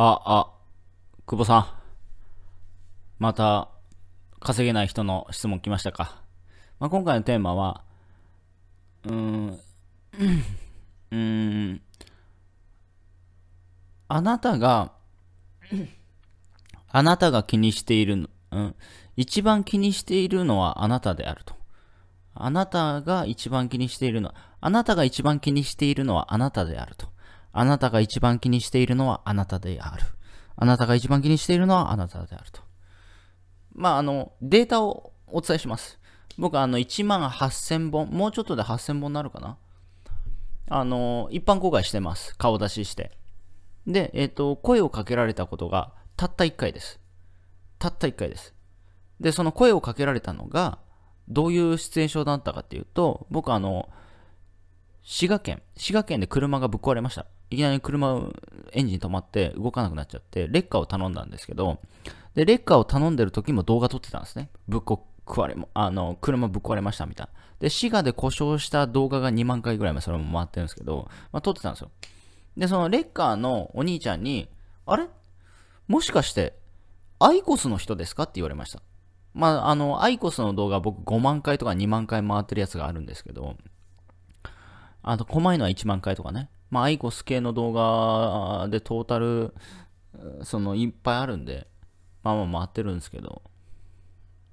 あ、あ、久保さん。また、稼げない人の質問来ましたか。まあ、今回のテーマは、うーん、うーん、あなたが、あなたが気にしている、うん、一番気にしているのはあなたであると。あなたが一番気にしているのは、あなたが一番気にしているのはあなたであると。あなたが一番気にしているのはあなたである。あなたが一番気にしているのはあなたであると。まあ、あの、データをお伝えします。僕はあの、1万8000本、もうちょっとで8000本になるかな。あの、一般公開してます。顔出しして。で、えっ、ー、と、声をかけられたことがたった1回です。たった1回です。で、その声をかけられたのが、どういうシチュエーションだったかっていうと、僕あの、滋賀県、滋賀県で車がぶっ壊れました。いきなり車、エンジン止まって動かなくなっちゃって、レッカーを頼んだんですけど、で、レッカーを頼んでる時も動画撮ってたんですね。ぶっこ食われ、あの、車ぶっ壊れましたみたいな。で、滋賀で故障した動画が2万回ぐらいまでそれも回ってるんですけど、まあ、撮ってたんですよ。で、そのレッカーのお兄ちゃんに、あれもしかして、アイコスの人ですかって言われました。まあ、あの、アイコスの動画僕5万回とか2万回回ってるやつがあるんですけど、あと、細いのは1万回とかね。まあ、アイコス系の動画でトータル、その、いっぱいあるんで、まあまあ回ってるんですけど、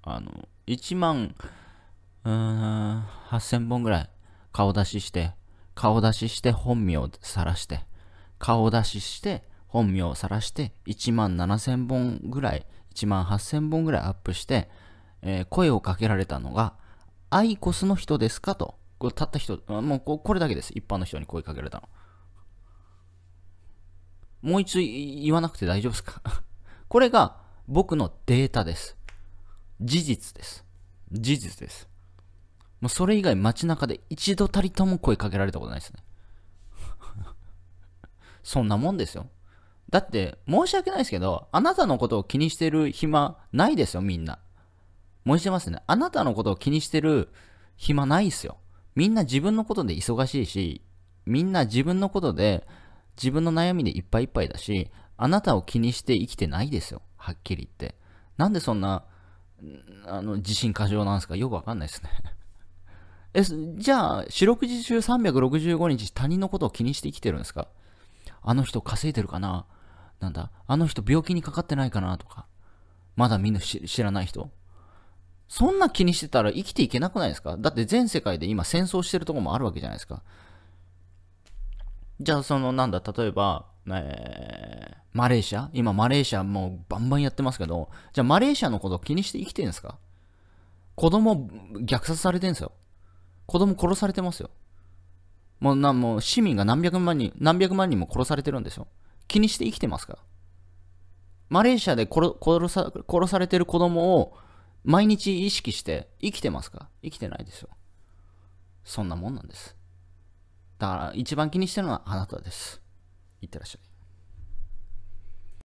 あの、1万、うーん、8000本ぐらい顔出しして、顔出しして本名を晒して、顔出しして本名を晒して、1万7000本ぐらい、1万8000本ぐらいアップして、えー、声をかけられたのが、アイコスの人ですかと。たった人、もうこれだけです。一般の人に声かけられたの。もう一度言わなくて大丈夫ですか これが僕のデータです。事実です。事実です。もうそれ以外街中で一度たりとも声かけられたことないですね。そんなもんですよ。だって、申し訳ないですけど、あなたのことを気にしてる暇ないですよ、みんな。申してますね。あなたのことを気にしてる暇ないですよ。みんな自分のことで忙しいし、みんな自分のことで自分の悩みでいっぱいいっぱいだし、あなたを気にして生きてないですよ。はっきり言って。なんでそんな、あの、自信過剰なんですかよくわかんないですね え、じゃあ、四六時中365日他人のことを気にして生きてるんですかあの人稼いでるかななんだあの人病気にかかってないかなとか。まだみんな知らない人そんな気にしてたら生きていけなくないですかだって全世界で今戦争してるとこもあるわけじゃないですか。じゃあそのなんだ、例えば、えー、マレーシア今マレーシアもうバンバンやってますけど、じゃあマレーシアのこと気にして生きてるんですか子供虐殺されてんすよ。子供殺されてますよ。もうな、もう市民が何百万人、何百万人も殺されてるんですよ。気にして生きてますかマレーシアで殺さ殺されてる子供を毎日意識して生きてますか生きてないですよ。そんなもんなんです。だから一番気にしてるのはあなたです。いってらっしゃい。